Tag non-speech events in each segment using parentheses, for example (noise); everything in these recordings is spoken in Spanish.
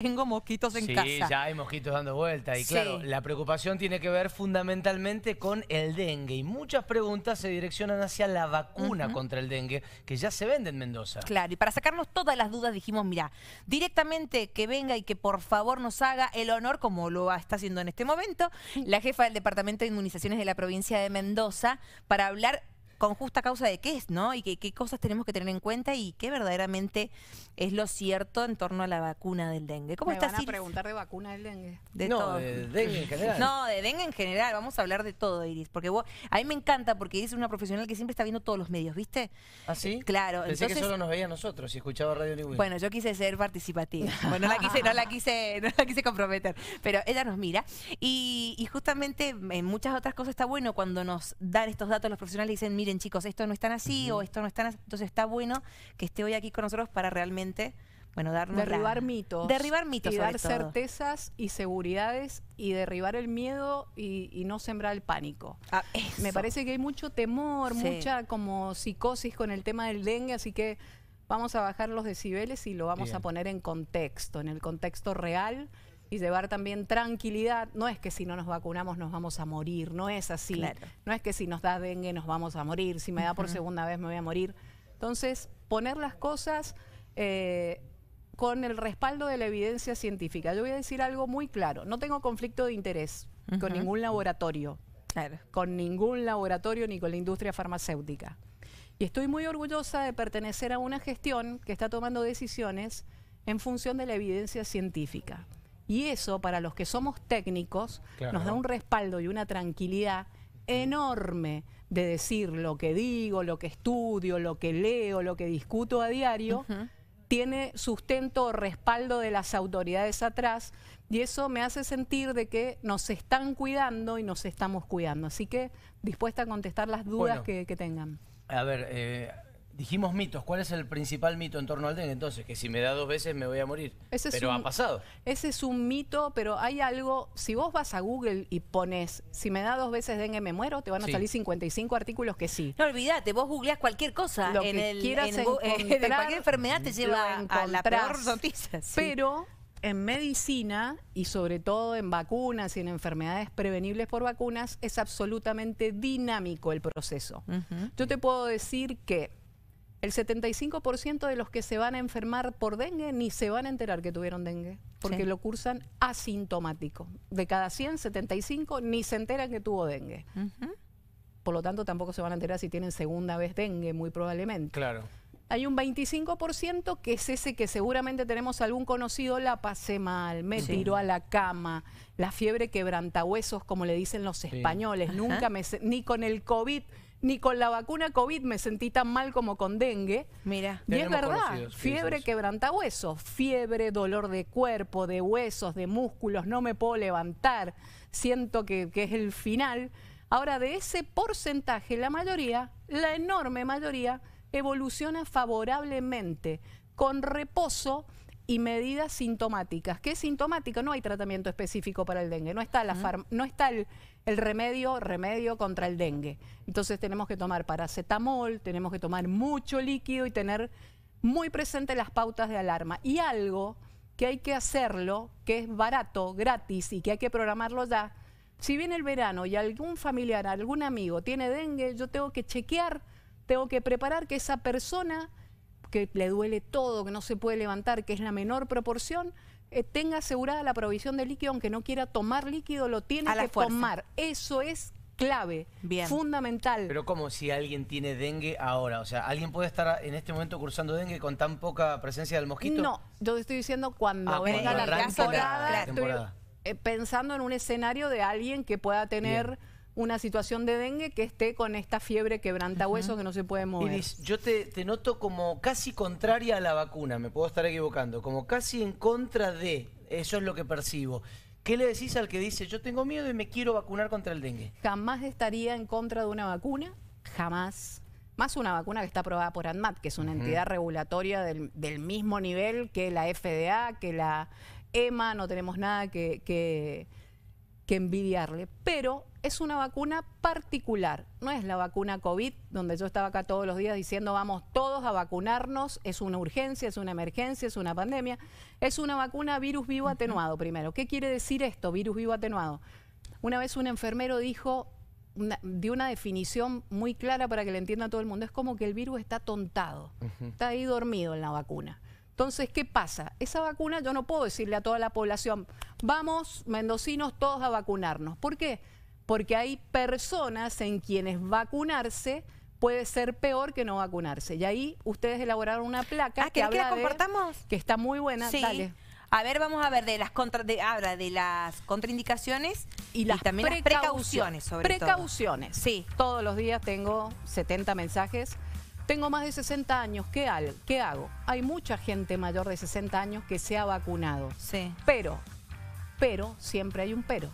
tengo mosquitos en casa. Sí, ya hay mosquitos dando vuelta. Y claro, la preocupación tiene que ver fundamentalmente con el dengue. Y muchas preguntas se direccionan hacia la vacuna contra el dengue, que ya se vende en Mendoza. Claro, y para sacarnos todas las dudas dijimos, mira, directamente que venga y que por favor nos haga el honor, como lo está haciendo en este momento, la jefa del Departamento de Inmunizaciones de la provincia de Mendoza, para hablar con justa causa de qué es, ¿no? Y qué, cosas tenemos que tener en cuenta y qué verdaderamente es lo cierto en torno a la vacuna del dengue. ¿Cómo estás, van a preguntar de vacuna del dengue. De no, de dengue en general. No, de dengue en general. Vamos a hablar de todo, Iris. Porque a mí me encanta porque Iris es una profesional que siempre está viendo todos los medios, ¿viste? ¿Ah, sí? Claro. Pensé que solo nos veía nosotros y escuchaba Radio Libre. Bueno, yo quise ser participativa. (laughs) Bueno, no la quise, no la quise, comprometer. Pero ella nos mira. Y, justamente en muchas otras cosas está bueno cuando nos dan estos datos los profesionales y dicen, mira, miren chicos, esto no es tan así o esto no es tan así. Entonces está bueno que esté hoy aquí con nosotros para realmente, bueno, darnos... Derribar mitos. Derribar mitos. Y dar certezas y seguridades y derribar el miedo y, no sembrar el pánico. Ah, Me parece que hay mucho temor, mucha como psicosis con el tema del dengue, así que vamos a bajar los decibeles y lo vamos a poner en contexto, en el contexto real y llevar también tranquilidad. No es que si no nos vacunamos nos vamos a morir, no es así. No es que si nos da dengue nos vamos a morir, si me da por segunda vez me voy a morir. Entonces, poner las cosas eh, con el respaldo de la evidencia científica. Yo voy a decir algo muy claro, no tengo conflicto de interés con ningún laboratorio, con ningún laboratorio ni con la industria farmacéutica. Y estoy muy orgullosa de pertenecer a una gestión que está tomando decisiones en función de la evidencia científica. Y eso, para los que somos técnicos, nos da un respaldo y una tranquilidad enorme de decir lo que digo, lo que estudio, lo que leo, lo que discuto a diario, tiene sustento o respaldo de las autoridades atrás y eso me hace sentir de que nos están cuidando y nos estamos cuidando. Así que dispuesta a contestar las dudas que, tengan. A ver, eh, Dijimos mitos. ¿Cuál es el principal mito en torno al dengue? Entonces, que si me da dos veces me voy a morir. pero ha pasado. Ese es un mito, pero hay algo... Si vos vas a Google y pones, si me da dos veces dengue me muero, te van a salir 55 artículos que sí. No olvidate, vos googleás cualquier cosa. en el, quieras (laughs) en, encontrar, cualquier enfermedad te lleva a la peor Pero en medicina y sobre todo en vacunas y en enfermedades prevenibles por vacunas es absolutamente dinámico el proceso. Yo te puedo decir que el 75% de los que se van a enfermar por dengue ni se van a enterar que tuvieron dengue, porque lo cursan asintomático. De cada 100, 75 ni se enteran que tuvo dengue. Por lo tanto, tampoco se van a enterar si tienen segunda vez dengue, muy probablemente. Claro. Hay un 25% que es ese que seguramente tenemos algún conocido, la pasé mal, me tiró a la cama, la fiebre quebrantahuesos, como le dicen los españoles, nunca me... ni con el COVID ni con la vacuna COVID me sentí tan mal como con dengue. Mira, y es verdad, fiebre quebranta huesos, fiebre, dolor de cuerpo, de huesos, de músculos, no me puedo levantar, siento que, que es el final. Ahora, de ese porcentaje, la mayoría, la enorme mayoría, evoluciona favorablemente, con reposo y medidas sintomáticas. ¿Qué es sintomática? No hay tratamiento específico para el dengue, no está, la no está el, remedio, remedio contra el dengue. Entonces tenemos que tomar paracetamol, tenemos que tomar mucho líquido y tener muy presentes las pautas de alarma. Y algo que hay que hacerlo, que es barato, gratis y que hay que programarlo ya. Si viene el verano y algún familiar, algún amigo tiene dengue, yo tengo que chequear, tengo que preparar que esa persona que le duele todo, que no se puede levantar, que es la menor proporción, eh, tenga asegurada la provisión de líquido, aunque no quiera tomar líquido, lo tiene que tomar. Eso es clave, fundamental. Pero como si alguien tiene dengue ahora, o sea, ¿alguien puede estar en este momento cursando dengue con tan poca presencia del mosquito? No, yo estoy diciendo cuando ah, venga la, temporada, eh, pensando en un escenario de alguien que pueda tener una situación de dengue que esté con esta fiebre quebranta uh que no se puede mover. yo te, noto como casi contraria a la vacuna, me puedo estar equivocando, como casi en contra de, eso es lo que percibo. ¿Qué le decís al que dice, yo tengo miedo y me quiero vacunar contra el dengue? Jamás estaría en contra de una vacuna, jamás. Más una vacuna que está aprobada por ANMAT, que es una entidad regulatoria del, mismo nivel que la FDA, que la EMA, no tenemos nada que, que envidiarle. Pero es una vacuna particular, no es la vacuna COVID, donde yo estaba acá todos los días diciendo vamos todos a vacunarnos, es una urgencia, es una emergencia, es una pandemia, es una vacuna virus vivo atenuado primero. ¿Qué quiere decir esto, virus vivo atenuado? Una vez un enfermero dijo, dio una definición muy clara para que le entienda todo el mundo, es como que el virus está tontado, está ahí dormido en la vacuna. Entonces, ¿qué pasa? Esa vacuna yo no puedo decirle a toda la población, vamos, mendocinos, todos a vacunarnos. ¿Por qué? porque hay personas en quienes vacunarse puede ser peor que no vacunarse. Y ahí ustedes elaboraron una placa ah, que, habla compartamos? que está muy buena. A ver, vamos a ver de las de, habla de las contraindicaciones y, las también precauciones, las precauciones sobre precauciones. Sí. Todos los días tengo 70 mensajes. Tengo más de 60 años, ¿qué, al, ¿qué hago? Hay mucha gente mayor de 60 años que se ha vacunado. Sí. Pero, pero, siempre hay un pero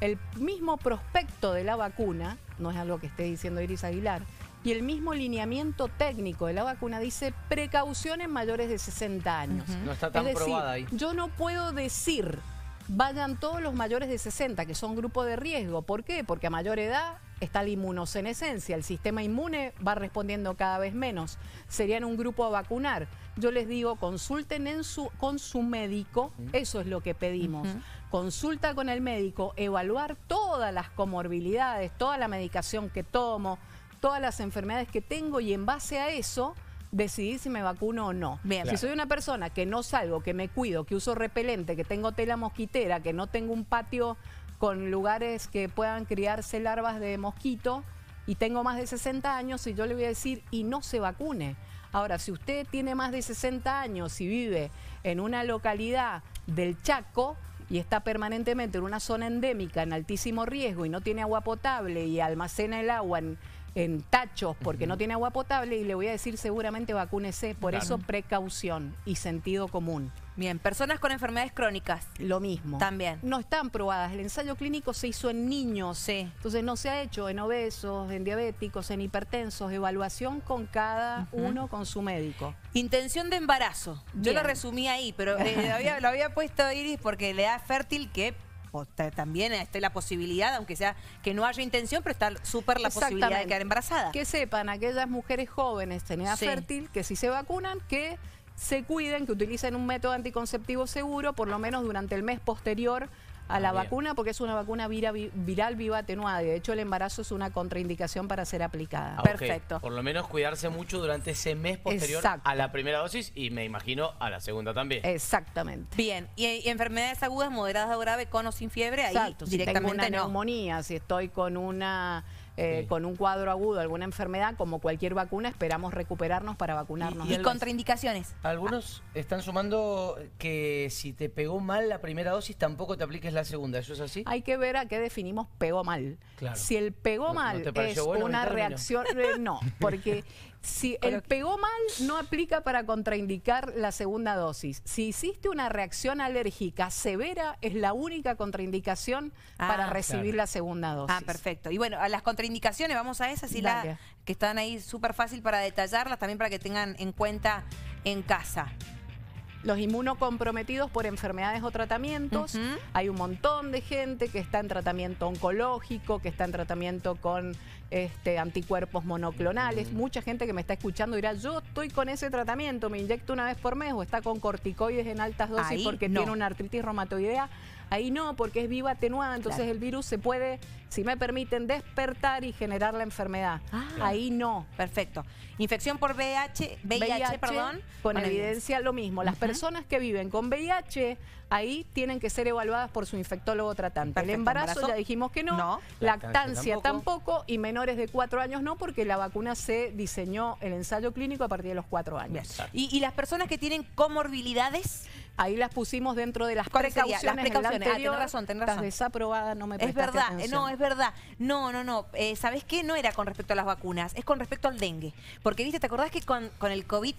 el mismo prospecto de la vacuna, no es algo que esté diciendo Iris Aguilar, y el mismo lineamiento técnico de la vacuna dice precauciones mayores de 60 años. No está tan probada ahí. Yo no puedo decir vayan todos los mayores de 60, que son grupo de riesgo. ¿Por qué? Porque a mayor edad está la inmunosenesencia, el sistema inmune va respondiendo cada vez menos. Serían un grupo a vacunar. Yo les digo, consulten en su, con su médico, eso es lo que pedimos. Consulta con el médico, evaluar todas las comorbilidades, toda la medicación que tomo, todas las enfermedades que tengo y en base a eso decidir si me vacuno o no. Bien. Si soy una persona que no salgo, que me cuido, que uso repelente, que tengo tela mosquitera, que no tengo un patio con lugares que puedan criarse larvas de mosquito y tengo más de 60 años, y yo le voy a decir, y no se vacune. Ahora, si usted tiene más de 60 años y vive en una localidad del Chaco, y está permanentemente en una zona endémica en altísimo riesgo y no tiene agua potable y almacena el agua en, en tachos porque no tiene agua potable y le voy a decir seguramente vacúnese, por eso precaución y sentido común. Bien, personas con enfermedades crónicas. Lo mismo. También. No están probadas. El ensayo clínico se hizo en niños. Entonces no se ha hecho en obesos, en diabéticos, en hipertensos. Evaluación con cada uno, con su médico. Intención de embarazo. Yo lo resumí ahí, pero eh, (laughs) lo, había, puesto Iris porque le da fértil que también esté la posibilidad, aunque sea que no haya intención, pero está súper la posibilidad de quedar embarazada. Que sepan aquellas mujeres jóvenes en edad fértil que si se vacunan, que se cuiden, que utilicen un método anticonceptivo seguro, por lo menos durante el mes posterior a la vacuna porque es una vacuna viral viva atenuada. De hecho, el embarazo es una contraindicación para ser aplicada. Ah, Perfecto. Por lo menos cuidarse mucho durante ese mes posterior a la primera dosis y me imagino a la segunda también. Exactamente. Bien, y, enfermedades agudas moderadas o graves con o sin fiebre, ahí directamente si tengo una neumonía, si estoy con una eh, con un cuadro agudo, alguna enfermedad, como cualquier vacuna, esperamos recuperarnos para vacunarnos. ¿Y, y contraindicaciones? Algunos están sumando que si te pegó mal la primera dosis, tampoco te apliques la segunda. ¿Eso es así? Hay que ver a qué definimos pegó mal. Claro. Si el pegó mal es una reacción... Eh, no, porque... Si (laughs) el pegó mal, no aplica para contraindicar la segunda dosis. Si hiciste una reacción alérgica severa, es la única contraindicación ah, para recibir la segunda ah, dosis. Ah, perfecto. Y bueno, a las contraindicaciones indicaciones vamos a esas y las que están ahí súper fácil para detallarlas, también para que tengan en cuenta en casa los inmunocomprometidos por enfermedades o tratamientos. Hay un montón de gente que está en tratamiento oncológico, que está en tratamiento con este, anticuerpos monoclonales. Mm. Mucha gente que me está escuchando dirá, yo estoy con ese tratamiento, me inyecto una vez por mes o está con corticoides en altas dosis porque tiene una artritis reumatoidea. Ahí no, porque es viva atenuada, entonces el virus se puede, si me permiten, despertar y generar la enfermedad. Ah. Ahí no. Perfecto. Infección por VIH, VIH, perdón. Con, evidencia, lo mismo. Las personas que viven con VIH ahí tienen que ser evaluadas por su infectólogo tratante. el embarazo, ya dijimos que no, lactancia tampoco. y menores de cuatro años no porque la vacuna se diseñó el ensayo clínico a partir de los cuatro años. ¿Y, las personas que tienen comorbilidades? Ahí las pusimos dentro de las precauciones. Las precauciones. Ah, razón, tenés razón. Estás desaprobada, no me Es verdad, eh, no, es verdad. No, no, no. Eh, ¿Sabés qué? No era con respecto a las vacunas, es con respecto al dengue. Porque, viste, ¿te acordás que con el COVID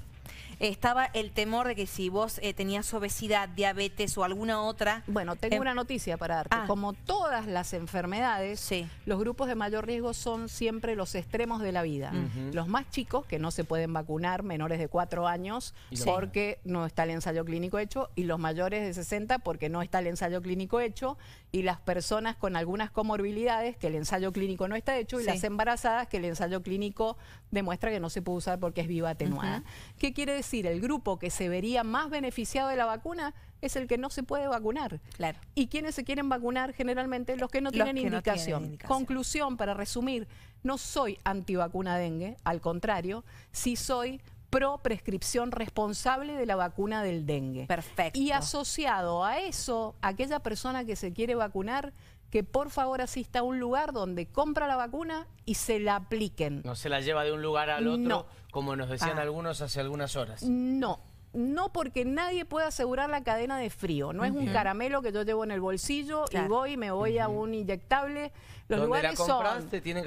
estaba el temor de que si vos eh, tenías obesidad, diabetes o alguna otra... Bueno, tengo em, una noticia para darte. Ah. Como todas las enfermedades, los grupos de mayor riesgo son siempre los extremos de la vida. Los más chicos, que no se pueden vacunar, menores de cuatro años, porque no está el ensayo clínico hecho, y los mayores de 60 porque no está el ensayo clínico hecho, y las personas con algunas comorbilidades que el ensayo clínico no está hecho, y las embarazadas que el ensayo clínico demuestra que no se puede usar porque es viva atenuada. ¿Qué quiere decir? El grupo que se vería más beneficiado de la vacuna es el que no se puede vacunar. Claro. ¿Y quienes se quieren vacunar? Generalmente los que no, tienen, no tienen indicación. Conclusión, para resumir, no soy antivacuna dengue, al contrario, sí soy pro prescripción responsable de la vacuna del dengue. Perfecto. Y asociado a eso, aquella persona que se quiere vacunar que por favor asista a un lugar donde compra la vacuna y se la apliquen. No se la lleva de un lugar al otro, como nos decían ah. algunos hace algunas horas. No, no porque nadie pueda asegurar la cadena de frío. No es un caramelo que yo llevo en el bolsillo y voy me voy a un inyectable. Los lugares son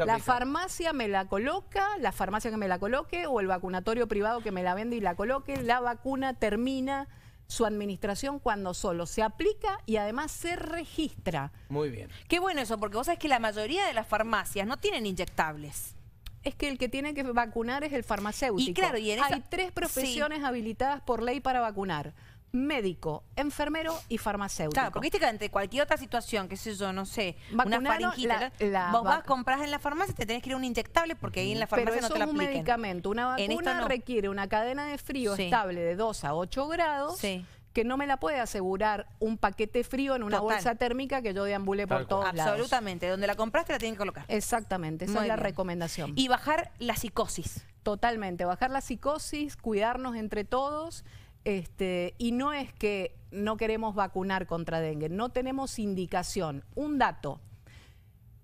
la farmacia me la coloca, la farmacia que me la coloque o el vacunatorio privado que me la vende y la coloque. La vacuna termina su administración cuando solo se aplica y además se registra. Muy bien. Qué bueno eso, porque vos sabés que la mayoría de las farmacias no tienen inyectables es que el que tiene que vacunar es el farmacéutico. Y claro, Hay tres profesiones habilitadas por ley para vacunar médico, enfermero y farmacéutico. Claro, porque viste que cualquier otra situación, qué sé yo, no sé, una faringita, vos vas, compras en la farmacia, te tenés que ir a un inyectable porque ahí en la farmacia no te la es un medicamento. Una vacuna requiere una cadena de frío estable de 2 a 8 grados. que no me la puede asegurar un paquete frío en una bolsa térmica que yo deambule por todos Absolutamente. lados. Absolutamente, donde la compraste la tienen que colocar. Exactamente, esa es la recomendación. Y bajar la psicosis. Totalmente, bajar la psicosis, cuidarnos entre todos este, y no es que no queremos vacunar contra dengue, no tenemos indicación. Un dato,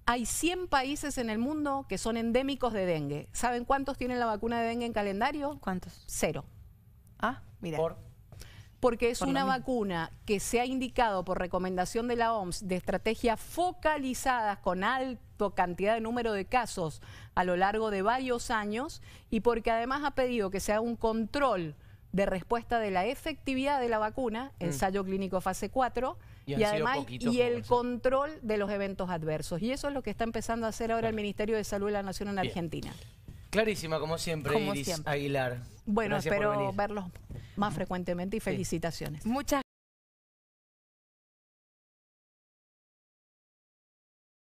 hay 100 países en el mundo que son endémicos de dengue. ¿Saben cuántos tienen la vacuna de dengue en calendario? ¿Cuántos? Cero. Ah, mira. Porque es una vacuna que se ha indicado por recomendación de la OMS de estrategias focalizadas con alto cantidad de número de casos a lo largo de varios años y porque además ha pedido que sea un control de respuesta de la efectividad de la vacuna, mm. ensayo clínico fase 4, y, además y el control de los eventos adversos. Y eso es lo que está empezando a hacer ahora el Ministerio de Salud de la Nación en Argentina. Clarísima, como siempre, Iris Aguilar. Bueno, espero verlos más frecuentemente y felicitaciones. Muchas